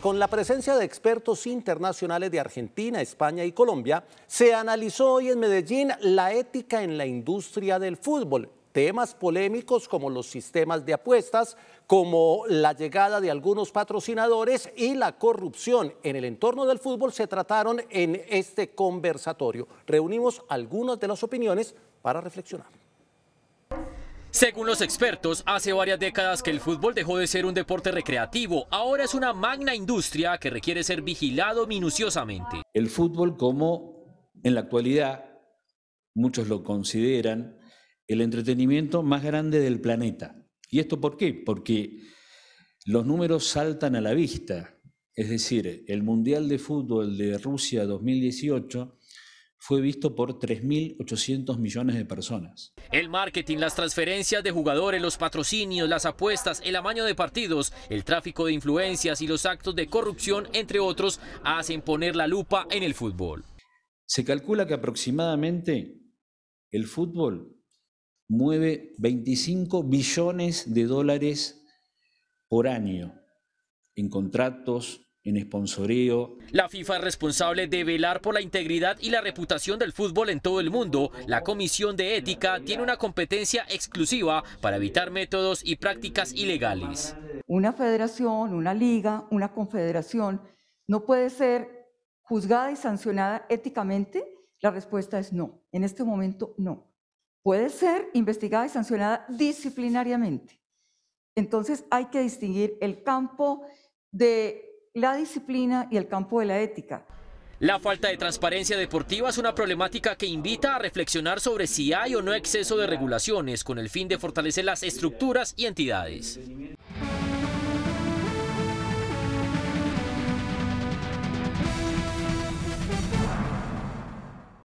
con la presencia de expertos internacionales de Argentina, España y Colombia, se analizó hoy en Medellín la ética en la industria del fútbol. Temas polémicos como los sistemas de apuestas, como la llegada de algunos patrocinadores y la corrupción en el entorno del fútbol se trataron en este conversatorio. Reunimos algunas de las opiniones para reflexionar. Según los expertos, hace varias décadas que el fútbol dejó de ser un deporte recreativo, ahora es una magna industria que requiere ser vigilado minuciosamente. El fútbol como en la actualidad muchos lo consideran el entretenimiento más grande del planeta. ¿Y esto por qué? Porque los números saltan a la vista. Es decir, el Mundial de Fútbol de Rusia 2018 fue visto por 3.800 millones de personas. El marketing, las transferencias de jugadores, los patrocinios, las apuestas, el amaño de partidos, el tráfico de influencias y los actos de corrupción, entre otros, hacen poner la lupa en el fútbol. Se calcula que aproximadamente el fútbol mueve 25 billones de dólares por año en contratos, en esponsorío. La FIFA es responsable de velar por la integridad y la reputación del fútbol en todo el mundo. La Comisión de Ética tiene una competencia exclusiva para evitar métodos y prácticas ilegales. Una federación, una liga, una confederación no puede ser juzgada y sancionada éticamente. La respuesta es no. En este momento no. Puede ser investigada y sancionada disciplinariamente. Entonces hay que distinguir el campo de la disciplina y el campo de la ética. La falta de transparencia deportiva es una problemática que invita a reflexionar sobre si hay o no exceso de regulaciones con el fin de fortalecer las estructuras y entidades.